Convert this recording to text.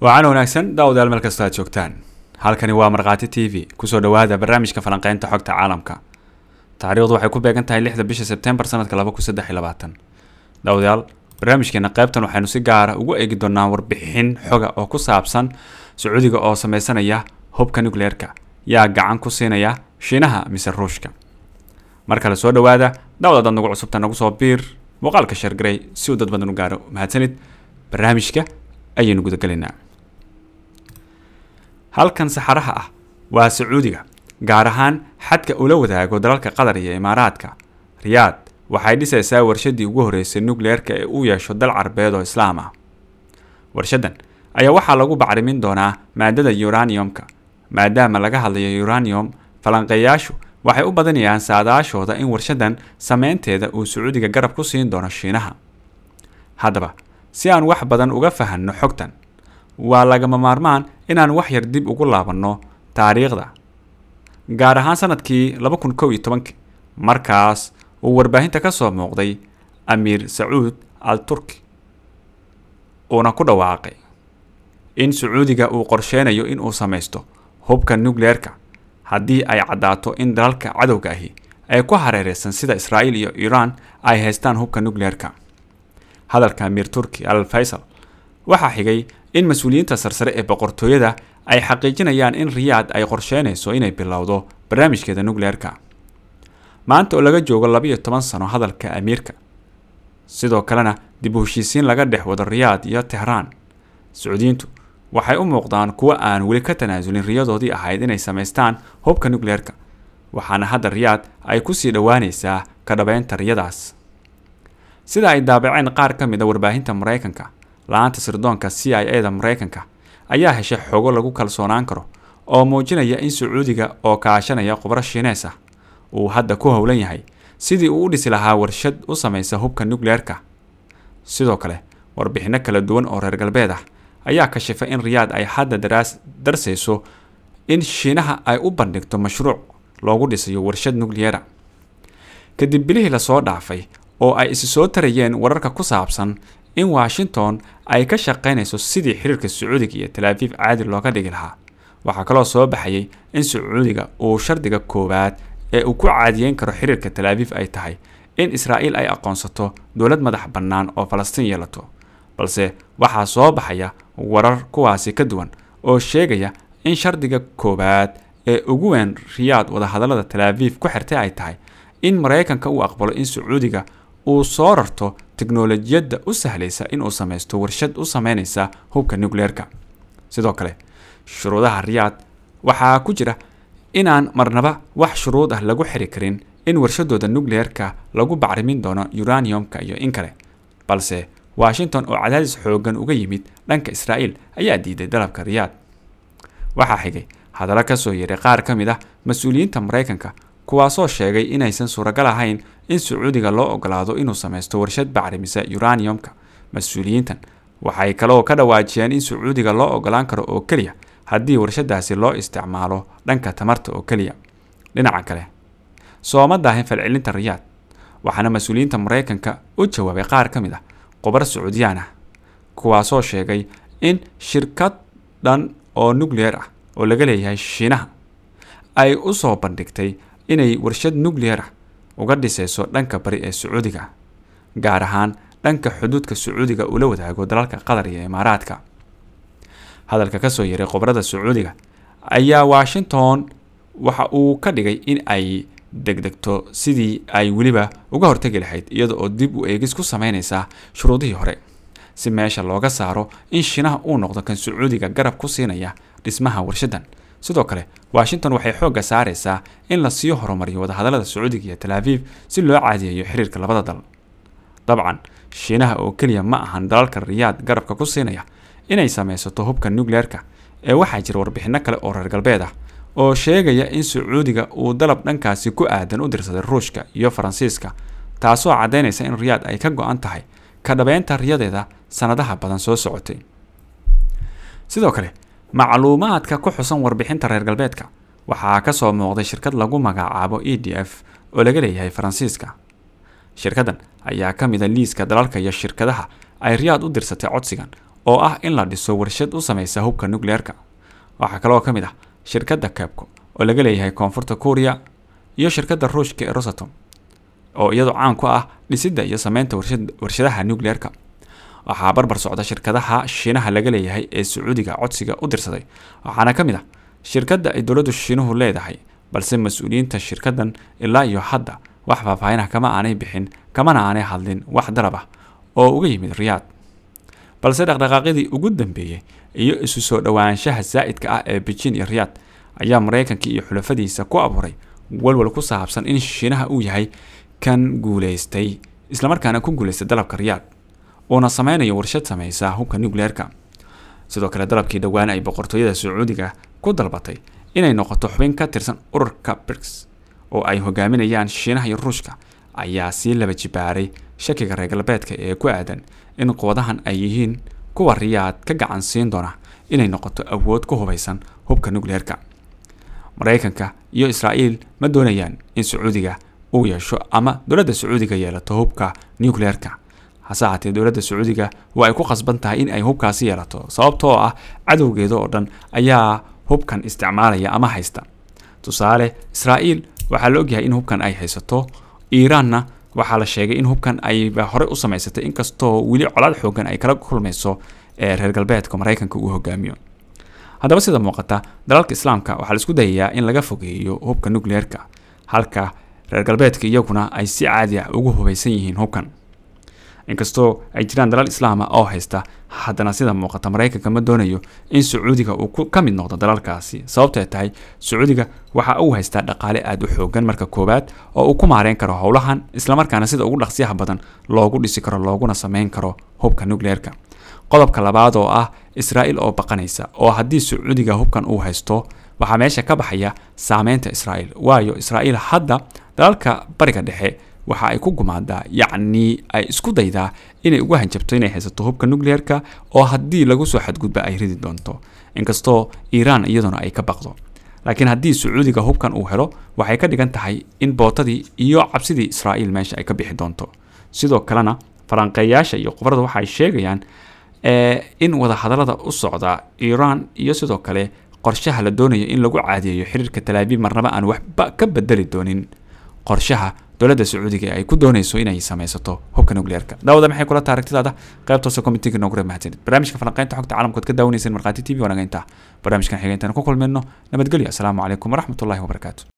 waacana wanaagsan daawadayaal meel kastoo aad joogtaan halkani waa markhaati t v kusoo dhawaada barnaamijka falanqeynta xogta caalamka taariikhdu waxay ku beegan tahay lixda bisha sebtembar sanadka laba kun saddex iyo labaatan daawadayaal barnaamijkeena qaybtan waxaynu si gaara ugu eegi doonaa warbixin xoga oo ku saabsan sacuudiga oo sameysanaya hubka nucleerka yaa gacan ku siinaya shiinaha mise ruushka mar kale soo dhawaada daawadaad nagu cusubta nagu soo biir muuqaalka shargarey si uu dad badan u gaaro mahadsanid barnaamijka ayaynu gudagelaynaa halkan saxaraha ah waa sacuudiga gaar ahaan xadka ula wadaago dalalka qatar iyo imaaraadka riyaad waxay dhisaysaa warshadii ugu horreysay nukleerka ee u yeesho dal carbeed oo islaam ah warshadan ayaa waxaa lagu bacrimin doonaa maadada yuraniyumka maadaama laga hadlayo yuraniyum falanqeeyaashu waxay u badinayaan saadaashooda in warshadan samaynteeda uu sacuudiga garab ku siin doono shiinaha haddaba si aan wax badan uga fahanno xogtan waa lagama maarmaan inaan wax yar dib ugu laabanno taariikhda gaar ahaan sanadkii laba kun kow iyo tobanki markaas uu warbaahinta ka soo muuqday amiir sacuud al turki uuna ku dhawaaqay in sacuudiga uu qorsheynayo in uu samaysto hubka nukleerka haddii ay caddaato in dalalka cadowga ahi ay ku hareereysan sida israa'iil iyo iiraan ay haystaan hubka nukleerka hadalka amiir turki al faysal waxaa xigay in mas-uuliyiinta sarsare ee boqortooyada ay xaqiijinayaan in riyaad ay qorsheynayso inay bilowdo barnaamijkeeda nukleerka maanta oo laga joogo labiyo toban sano hadalka amiirka sidoo kalena dib u heshiisiin laga dhex wado riyaad iyo tehraan sacuudiyiintu waxay u muuqdaan kuwo aan weli ka tanaasulin riyadoodii ahayd inay samaystaan hubka nukleerka waxaana hadda riyaad ay kusii dhowaanaysaa ka dhabaynta riyadaas sida ay daabaceen qaar ka mida warbaahinta maraykanka laanta sirdoonka c i a da mareykanka ayaa heshay xogo lagu kalsoonaan karo oo muujinaya in sacuudiga oo kaashanaya khubro shiineys ah uu hadda ku howlan yahay sidii uu u dhisi lahaa warshad u samaysa hubka nukleerka sidoo kale warbixinno kala duwan oo reer galbeed ah ayaa kashifay in riyaad ay hadda daraas darsayso in shiinaha ay u bandhigto mashruuc loogu dhisayo warshad nukliyeera ah. kadib bilihii lasoo dhaafay oo ay isi soo tarayeen wararka ku saabsan in washington ay ka shaqaynayso sidii xiriirka sacuudiga iyo talaafiif caadi looga dhigi lahaa waxaa kaloo soo baxayay in sacuudiga uu shardiga koowaad ee uu ku caadiyeyn karo xiriirka talaafiif ay tahay in israa'iil ay aqoonsato dowlad madax bannaan oo falastiin yeelato balse waxaa soo baxaya warar kuwaasi ka duwan oo sheegaya in shardiga koowaad ee ugu weyn riyaad wadahadallada talaafiif ku xirtay ay tahay in maraykanka uu aqbalo in sacuudiga uu soo rarto teknolojiyadda u sahlaysa inuu samaysto warshad u sameynaysa hubka nucleerka sidoo kale shuruudaha riyaad waxaa ku jira inaan marnaba wax shuruud ah lagu xiri karin in warshadooda nucleerka lagu bacrimin doono uraniumka iyo in kale balse washington oo cadaadis xoogan uga yimid dhanka israa'iil ayaa diiday dalabka riyaad waxaa xigay hadallo ka soo yeeray qaar ka mid ah mas-uuliyiinta maraykanka kuwaasoo sheegay inaysan suuragal ahayn in sacuudiga loo ogolaado inuu samaysto warshad bacrimisa uraniumka mas-uuliyiintan waxay kaleoo ka dhawaajiyeen in sacuudiga loo ogolaan karo oo keliya haddii warshadaasi loo isticmaalo dhanka tamarta oo keliya dhinaca kale sooma daahin falcelinta riyaad waxaana mas-uuliyiinta maraykanka u jawaabay qaar ka mid ah qubar sacuudiyaan ah kuwaasoo sheegay in shirkad dhan oo nukleer ah oo laga leeyahay shiinaha ay u soo bandhigtay inay warshad nuclear ah uga dhiseyso dhanka bari ee sacuudiga gaar ahaan dhanka xuduudka sacuudiga ula wadaago dalalka qatar iyo imaaraadka hadalka kasoo yaray khubarada sacuudiga ayaa washington waxa uu ka dhigay in ay degdegto sidii ay weliba uga hortegi lahayd iyada oo dib u eegis ku sameynaysaa shuruudihii hore si meesha looga saaro in shinaha uu noqdo kan sacuudiga garab ku siinaya dhismaha warshaddan sidoo kale washington waxay xoogga saaraysaa in la siiyo horumariyo wadahadalada sacuudiga iyo talaaviif si loo caadiyeeyo xiriirka labada dal dabcan shiinaha oo keliya ma ahan dalalka riyaad garabka ku siinaya inay samaysato hubka nucleerka ee waxaa jira warbixinno kale oo reer galbeed ah oo sheegaya in sacuudiga uu dalab dhankaasi ku aadan u dirsaday ruushka iyo faransiiska taasoo caddaynaysa in riyaad ay ka go-an tahay dhabeynta riyadeeda sannadaha badan soo socotay sidoo kale macluumaadka ku xusan warbixinta reer galbeedka waxaa ka soo muuqday shirkad lagu magacaabo e d f oo laga leeyahay faransiiska shirkaddan ayaa ka mida liiska dalalka iyo shirkadaha ay riyaad u dirsatay codsigan oo ah in la dhiso warshad u samaysa hubka nukleerka waxaa kaloo ka mid ah shirkadda kabco oo laga leeyahay koonfurta kuuriya iyo shirkadda ruushka ee rosatom oo iyadu caan ku ah dhisidda iyo samaynta warshadaha nukleerka waxaa barbar socda shirkadaha shiinaha laga leeyahay ee sacuudiga codsiga u dirsaday waxaana ka mid ah shirkadda ay dowladdu shiinuhu leedahay balse mas-uuliyiinta shirkaddan ilaa iyo hadda wax faahfaahinaha kama aanay bixin kamana aanay hadlin wax dalab ah oo uga yimid riyaad balse dhaqdhaqaaqyadii ugu dambeeyey iyo isu soo dhowaanshaha saa'idka ah ee bejiin iyo riyaad ayaa maraykanka iyo xulafadiisa ku abuuray walwal ku saabsan in shiinaha uu yahay kan guulaystay islamarkaana ku guulaystay dalabka riyaad uuna sameynayo warshad samaysa hubka nucleerka sidoo kale dalabkii dhowaan ay boqortooyada sacuudiga ku dalbatay inay noqoto xubin ka tirsan ururka briks oo ay hogaaminayaan shiinaha iyo ruushka ayaa sii laba jibaaray shakiga reer galbeedka ee ku aadan in quwadahan ay yihiin kuwa riyaad ka gacan siin doona inay noqoto awood ku hubaysan hubka nucleerka maraykanka iyo israa'iil ma doonayaan in sacuudiga uu yeesho ama dowladda sacuudiga yeelato hubka nucleerka hase ahaatee dowladda sacuudiga waa ay ku khasban tahay in ay hubkaasi yeelato sababtoo ah cadowgeeda oo dhan ayaa hubkan isticmaalaya ama haysta tusaale israa'iil waxaa la ogyahay in hubkan ay haysato iiraanna waxaa la sheegay in hubkan ayba horey u samaysatay inkastoo weli colaad xoogan ay kala kulmayso reer galbeedka maraykanka uu hogaamiyo haddaba sida muuqata dalalka islaamka waxaa la isku dayayaa in laga fogeeyo hubka nucleerka halka reer galbeedka iyaguna ay si caadi ah ugu hubaysan yihiin hubkan inkastoo ay jiraan dalal islaama ah oo haysta haddana sida muuqata maraykanka ma doonayo in sacuudiga uu ka mid noqdo dalaalkaasi sababtay tahay sacuudiga waxa uu haystaa dhaqaale aada u xoogan marka koowaad oo uu ku maarayn karo howlahan islamarkaana sida ugu dhaqsiyaha badan loogu dhisi karo looguna samayn karo hubka nucleerka qodobka labaad oo ah israa'iil oo baqanaysa oo haddii sacuudiga hubkan uu haysto waxaa meesha ka baxaya saameynta israa'iil waayo israa'iil hadda dalalka bariga dhexe waxa ay ku gumaadaa yacnii ay isku daydaa inay ugu hanjabto inay haysato hubka nucleerka oo haddii lagu soo xadgudba ay ridi doonto inkastoo iiraan iyaduna ay ka baqdo laakiin haddii sacuudiga hubkan uu helo waxay ka dhigan tahay in bootadii iyo cabsidii israa'iil meesha ay ka bixi doonto sidoo kalena faranqeeyaasha iyo khubarada waxaay sheegayaan eh, in wadahadalada u socda iiraan iyo sidoo kale qorshaha la doonayo in lagu caadiyeeyo xiriirka talaabiib marnaba aan waxba ka bedeli doonin qorshaha dowladda sacuudiga ay ku doonayso inay samaysato hubka nucleerka daawada maxay kula tahay aragtidaada qaybtoose komitiga noogu reeb mahadsanid barnaamijka falanqaynta xogta caalamkood ka daawanaysan markhaati t v wanaagaynta barnaamijkan xigayntaan ku kulmayno nabadgelyo assalaamu calaykum waraxmatullahi wabarakaatu